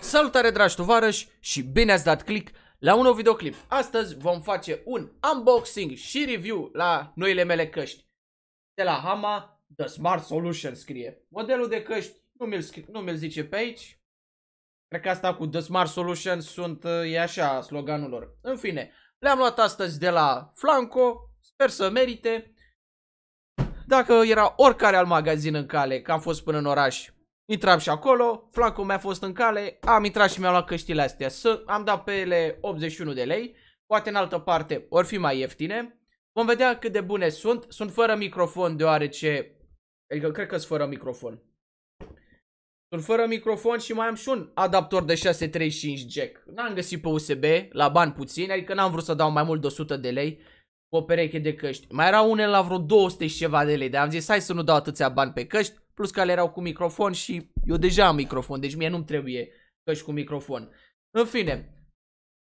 Salutare dragi tovarăși și bine ați dat click la un nou videoclip. Astăzi vom face un unboxing și review la noile mele căști. De la Hama, The Smart Solution scrie. Modelul de căști nu mi-l, mi zice pe aici. Cred că asta cu The Smart Solution sunt, e așa sloganul lor. În fine, le-am luat astăzi de la Flanco, sper să merite. Dacă era oricare al magazin în cale, că am fost până în oraș, Intram și acolo, flacul mi-a fost în cale, am intrat și mi-am luat căștile astea. S am dat pe ele 81 de lei, poate în altă parte or fi mai ieftine. Vom vedea cât de bune sunt. Sunt fără microfon deoarece... Adică cred că sunt fără microfon. Sunt fără microfon și mai am și un adaptor de 635 jack. N-am găsit pe USB, la bani puțini, adică n-am vrut să dau mai mult de 100 de lei cu o pereche de căști. Mai erau unele la vreo 200 și ceva de lei, dar am zis hai să nu dau atâția bani pe căști plus că ale erau cu microfon și eu deja am microfon, deci mie nu-mi trebuie căci cu microfon. În fine,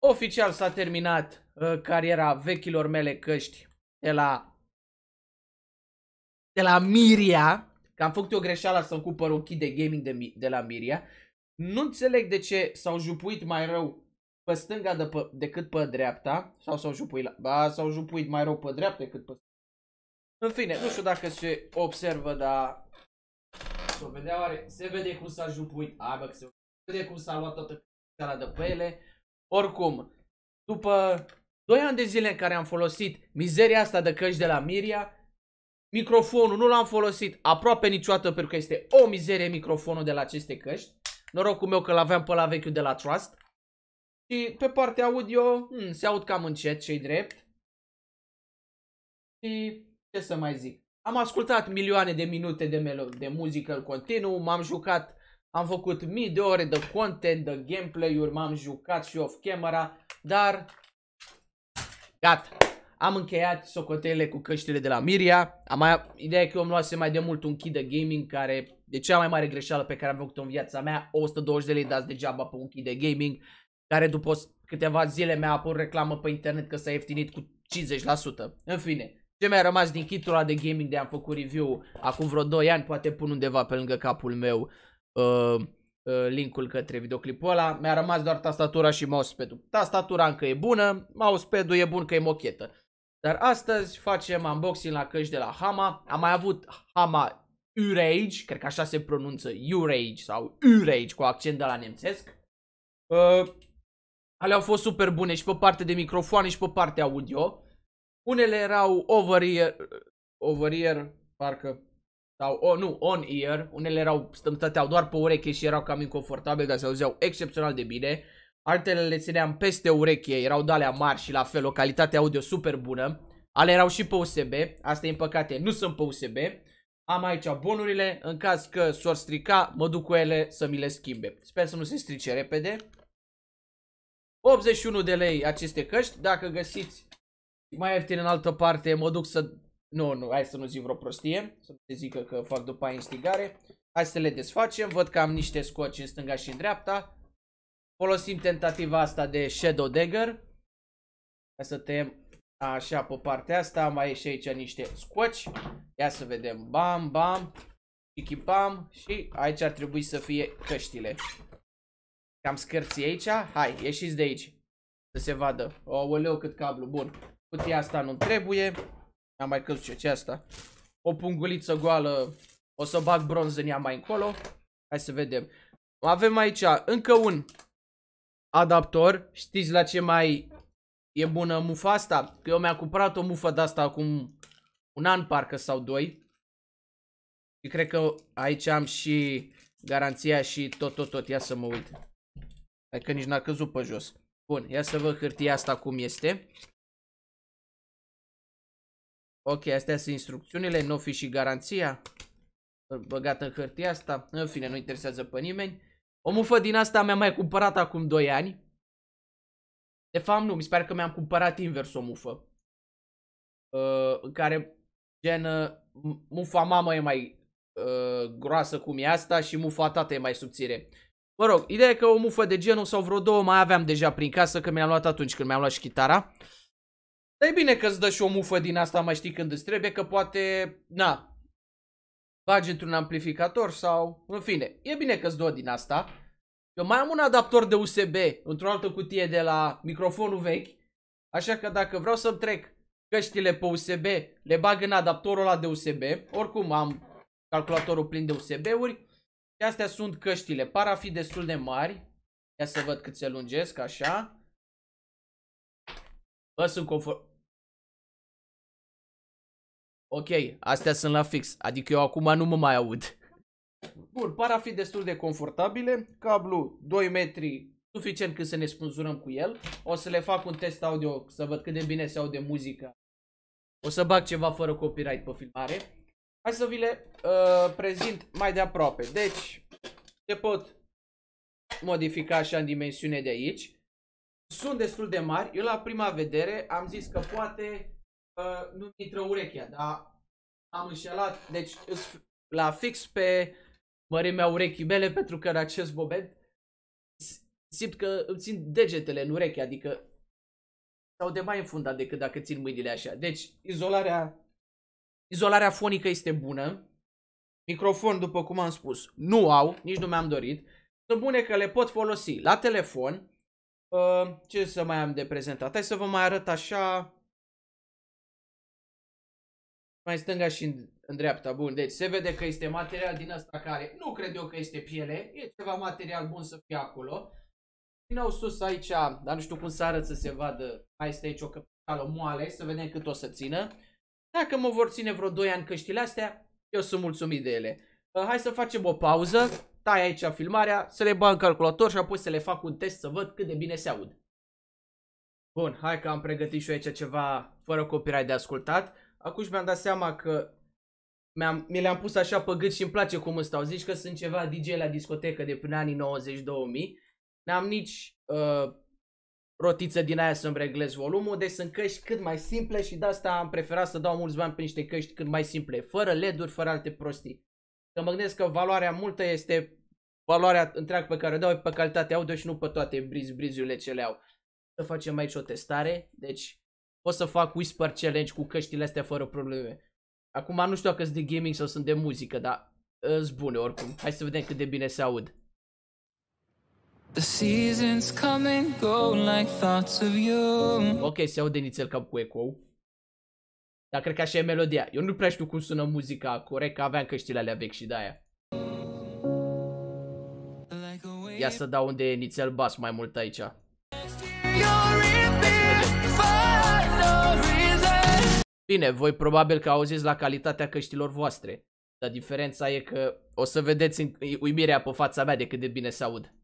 oficial s-a terminat uh, cariera vechilor mele căști de la, de la Miria, că am făcut o greșeală să-mi cumpăr un kit de gaming de, de la Miria. Nu înțeleg de ce s-au jupuit mai rău pe stânga de pe, decât pe dreapta, sau s-au jupuit, la, ba, s-au jupuit mai rău pe dreapta decât pe stânga. În fine, nu știu dacă se observă, dar s-o vedea oare, se vede cum s-a jupuit, hai bă, se vede cum s-a luat toată cara de pe ele. Oricum, după 2 ani de zile în care am folosit mizeria asta de căști de la Miria, microfonul nu l-am folosit aproape niciodată pentru că este o mizerie microfonul de la aceste căști. Norocul meu că l-aveam pe la vechiul de la Trust. Și pe partea audio, hmm, se aud cam încet, cei drept. Și ce să mai zic? Am ascultat milioane de minute de, melo- de muzică în continuu, m-am jucat, am făcut mii de ore de content, de gameplay-uri, m-am jucat și off-camera, dar gata. Am încheiat socotele cu căștile de la Miria. Am mai, ideea e că eu am luat mai de mult un kit de gaming care e cea mai mare greșeală pe care am făcut-o în viața mea. 120 de lei dați degeaba pe un kit de gaming care după câteva zile mi-a apărut reclamă pe internet că s-a ieftinit cu 50%. În fine, ce mi-a rămas din kitul ăla de gaming de am făcut review acum vreo 2 ani, poate pun undeva pe lângă capul meu uh, uh, linkul către videoclipul ăla. Mi-a rămas doar tastatura și mousepad-ul. Tastatura încă e bună, mousepad-ul e bun că e mochetă. Dar astăzi facem unboxing la căști de la Hama. Am mai avut Hama Urage, cred că așa se pronunță, Urage sau Urage cu accent de la nemțesc. Uh, ale au fost super bune și pe parte de microfoane și pe parte audio. Unele erau over-ear, over-ear parcă, sau oh, nu, on-ear, unele erau, stăteau doar pe ureche și erau cam inconfortabile, dar se auzeau excepțional de bine. Altele le țineam peste ureche, erau dalea mari și la fel, o calitate audio super bună. Ale erau și pe USB, astea în păcate nu sunt pe USB. Am aici bonurile, în caz că s-or strica, mă duc cu ele să mi le schimbe. Sper să nu se strice repede. 81 de lei aceste căști, dacă găsiți mai ieftin în altă parte, mă duc să... Nu, nu, hai să nu zic vreo prostie, să te zică că fac după aia instigare. Hai să le desfacem, văd că am niște scoci în stânga și în dreapta. Folosim tentativa asta de Shadow Dagger. Hai să tăiem așa pe partea asta, mai e și aici niște scoci. Ia să vedem, bam, bam, echipam și aici ar trebui să fie căștile. Cam scârții aici, hai, ieșiți de aici, să se vadă. O, oh, cât cablu, bun. Cutia asta nu trebuie. Am mai căzut și aceasta. O punguliță goală. O să bag bronz în ea mai încolo. Hai să vedem. Avem aici încă un adaptor. Știți la ce mai e bună mufa asta? Că eu mi-am cumpărat o mufă de asta acum un an parcă sau doi. Și cred că aici am și garanția și tot, tot, tot. Ia să mă uit. Hai că nici n-a căzut pe jos. Bun, ia să văd hârtia asta cum este. Ok, astea sunt instrucțiunile, nu fi și garanția. Băgată în hârtia asta. În fine, nu interesează pe nimeni. O mufă din asta mi-am mai cumpărat acum 2 ani. De fapt nu, mi se pare că mi-am cumpărat invers o mufă. Uh, în care, gen, uh, mufa mamă e mai uh, groasă cum e asta și mufa tată e mai subțire. Mă rog, ideea e că o mufă de genul sau vreo două mai aveam deja prin casă, că mi-am luat atunci când mi-am luat și chitara. Dar e bine că îți dă și o mufă din asta, mai știi când îți trebuie, că poate, na, bagi într-un amplificator sau, în fine, e bine că îți dă din asta. Eu mai am un adaptor de USB într-o altă cutie de la microfonul vechi, așa că dacă vreau să-mi trec căștile pe USB, le bag în adaptorul ăla de USB, oricum am calculatorul plin de USB-uri, și astea sunt căștile, par a fi destul de mari, ia să văd cât se lungesc, așa. Bă, sunt confort... Ok, astea sunt la fix, adică eu acum nu mă mai aud. Bun, par a fi destul de confortabile, cablu 2 metri suficient cât să ne spunzurăm cu el. O să le fac un test audio să văd cât de bine se aude muzica. O să bag ceva fără copyright pe filmare. Hai să vi le uh, prezint mai de aproape. Deci, se pot modifica așa în dimensiune de aici. Sunt destul de mari. Eu la prima vedere am zis că poate uh, nu intră urechea, dar am înșelat. Deci la fix pe mărimea urechii mele pentru că în acest moment simt că îmi țin degetele în ureche, adică sau de mai înfundat decât dacă țin mâinile așa. Deci izolarea, izolarea fonică este bună. Microfon, după cum am spus, nu au, nici nu mi-am dorit. Sunt bune că le pot folosi la telefon. Ă, ce să mai am de prezentat? Hai să vă mai arăt așa mai stânga și în, în dreapta, bun. Deci se vede că este material din asta care nu cred eu că este piele. E ceva material bun să fie acolo. Din nou sus aici, dar nu știu cum să arăt să se vadă. Mai este aici o căpătală moale, să vedem cât o să țină. Dacă mă vor ține vreo 2 ani căștile astea, eu sunt mulțumit de ele. Uh, hai să facem o pauză, tai aici filmarea, să le bag în calculator și apoi să le fac un test să văd cât de bine se aud. Bun, hai că am pregătit și eu aici ceva fără copyright de ascultat. Acum mi-am dat seama că mi-am, mi le-am pus așa pe gât și îmi place cum îmi stau. Zici că sunt ceva DJ la discotecă de până anii 90-2000. N-am nici uh, rotiță din aia să-mi reglez volumul, deci sunt căști cât mai simple și de asta am preferat să dau mulți bani pe niște căști cât mai simple, fără LED-uri, fără alte prostii. Că mă gândesc că valoarea multă este valoarea întreagă pe care o dau pe calitatea audio și nu pe toate briz brizurile ce le au. Să facem aici o testare, deci pot să fac whisper challenge cu căștile astea fără probleme. Acum nu știu dacă sunt de gaming sau sunt de muzică, dar ă, sunt bune oricum. Hai să vedem cât de bine se aud. The seasons come and go like thoughts of you. Ok, se aude nițel cap cu eco. Dar cred că așa e melodia. Eu nu prea știu cum sună muzica corect, că aveam căștile alea vechi și de-aia. Ia să dau unde e nițel bas mai mult aici. You're Bine, voi probabil că auziți la calitatea căștilor voastre, dar diferența e că o să vedeți uimirea pe fața mea de cât de bine se aud.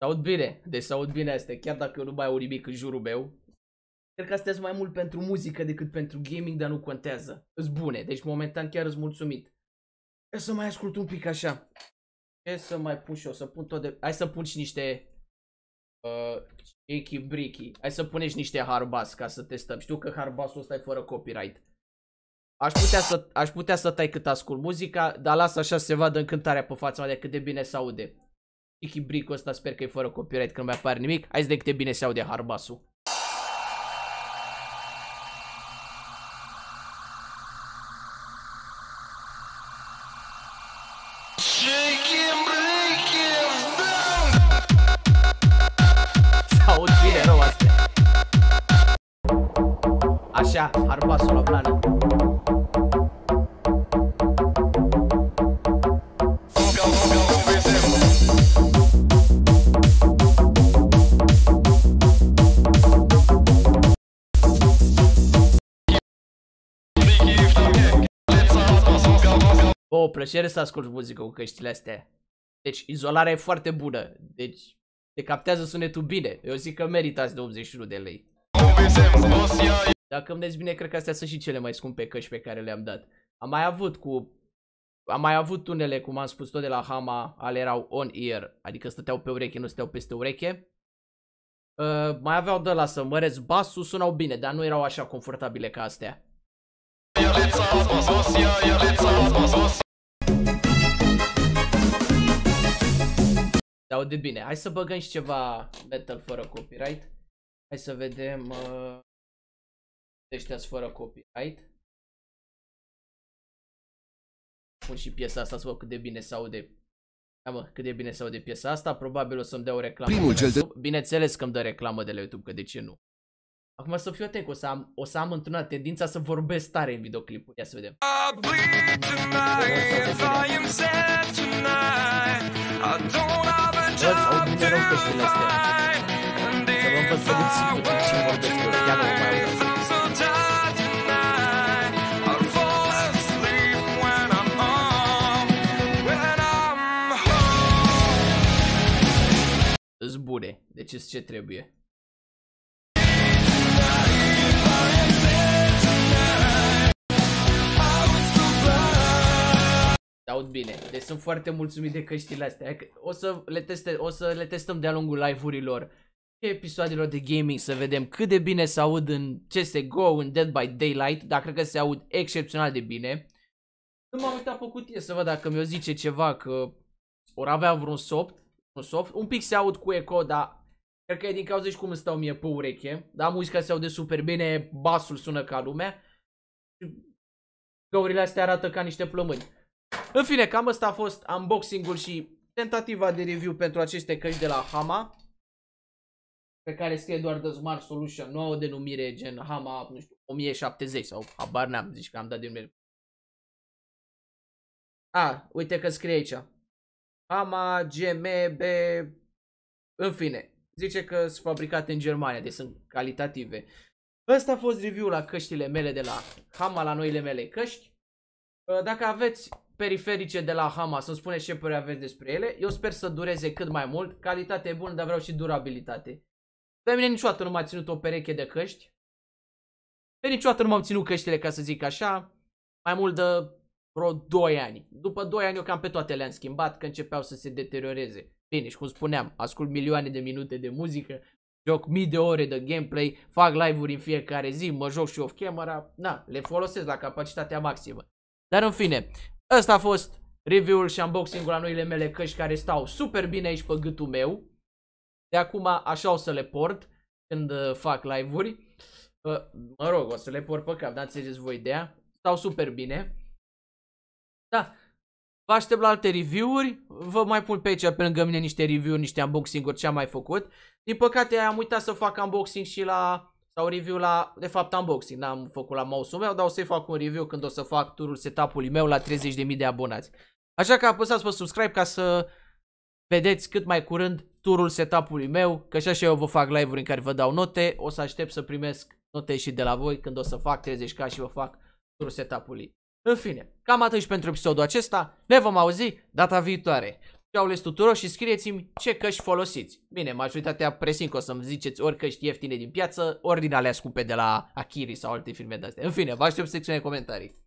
S-aud bine, deci s-aud bine astea, chiar dacă eu nu mai au nimic în jurul meu. Cred că astea mai mult pentru muzică decât pentru gaming, dar nu contează. Sunt bune, deci momentan chiar îți mulțumit. Eu să mai ascult un pic așa. Ce să mai pun și eu? Să pun tot de... Hai să pun și niște... Uh, brichi. Hai să punești niște harbas ca să testăm. Știu că harbasul ăsta e fără copyright. Aș putea să, aș putea să tai cât ascult muzica, dar lasă așa să se vadă încântarea pe fața mea de cât de bine se aude. echi bricul ăsta sper că e fără copyright, că nu mai apare nimic. Hai să de cât de bine se aude harbasul. Așa, arba la plană O plăcere să asculti muzică cu căștile astea. Deci izolarea e foarte bună. Deci te captează sunetul bine. Eu zic că meritați de 81 de lei. Dacă îmi dați bine, cred că astea sunt și cele mai scumpe căști pe care le-am dat. Am mai avut cu... Am mai avut unele, cum am spus tot de la Hama, ale erau on-ear, adică stăteau pe ureche, nu stăteau peste ureche. Uh, mai aveau de la să măresc basul, sunau bine, dar nu erau așa confortabile ca astea. Dau de bine, hai să băgăm și ceva metal fără copyright. Hai să vedem... Uh ăștia fără copyright. Pun și piesa asta să văd cât de bine se aude. Da mă, cât de bine se aude piesa asta, probabil o să-mi dea o reclamă Primul de YouTube. De... Bineînțeles că îmi dă reclamă de la YouTube, că de ce nu? Acum să fiu atent, o să am, o să am într-una tendința să vorbesc tare în videoclipul. Ia să vedem. Bă, să aud bine rău pe astea. Să vă învăț să ce vorbesc eu. Ia mă, Deci ce trebuie. Aud bine. Deci sunt foarte mulțumit de căștile astea. O să le, teste, o să le testăm de-a lungul live-urilor episoadelor de gaming să vedem cât de bine se aud în CSGO, în Dead by Daylight, dar cred că se aud excepțional de bine. Nu m-am uitat pe cutie să văd dacă mi-o zice ceva că ori avea vreun soft, un soft, un pic se aud cu eco, dar Cred că e din cauza și cum îmi stau mie pe ureche. Da, muzica se aude super bine, basul sună ca lumea. Găurile astea arată ca niște plămâni. În fine, cam asta a fost unboxing-ul și tentativa de review pentru aceste căști de la Hama. Pe care scrie doar The Smart Solution, nu au o denumire gen Hama, nu știu, 1070 sau habar n-am, zici că am dat denumire. A, uite că scrie aici. Hama, GMB, în fine, zice că sunt fabricate în Germania, deci sunt calitative. Ăsta a fost review la căștile mele de la Hama, la noile mele căști. Ă, dacă aveți periferice de la Hama, să-mi spuneți ce părere aveți despre ele. Eu sper să dureze cât mai mult, calitate bună, dar vreau și durabilitate. Pe mine niciodată nu m-a ținut o pereche de căști. Pe niciodată nu m-am ținut căștile, ca să zic așa, mai mult de vreo 2 ani. După 2 ani eu cam pe toate le-am schimbat, că începeau să se deterioreze. Bine, și cum spuneam, ascult milioane de minute de muzică, joc mii de ore de gameplay, fac live-uri în fiecare zi, mă joc și off-camera, na, le folosesc la capacitatea maximă. Dar în fine, ăsta a fost review-ul și unboxing-ul la noile mele căști care stau super bine aici pe gâtul meu. De acum așa o să le port când uh, fac live-uri. Uh, mă rog, o să le port pe cap, dar înțelegeți voi ideea. Stau super bine. Da, Vă aștept la alte review-uri, vă mai pun pe aici pe lângă mine niște review-uri, niște unboxing-uri ce am mai făcut. Din păcate am uitat să fac unboxing și la, sau review la, de fapt unboxing, n-am făcut la mouse-ul meu, dar o să-i fac un review când o să fac turul setup-ului meu la 30.000 de abonați. Așa că apăsați pe subscribe ca să vedeți cât mai curând turul setup-ului meu, că și așa eu vă fac live-uri în care vă dau note, o să aștept să primesc note și de la voi când o să fac 30k și vă fac turul setup-ului. În fine, cam atât și pentru episodul acesta. Ne vom auzi data viitoare. Ceau les tuturor și scrieți-mi ce căști folosiți. Bine, majoritatea presim că o să-mi ziceți ori căști ieftine din piață, ori din alea scumpe de la Akiri sau alte firme de astea. În fine, vă aștept secțiunea de comentarii.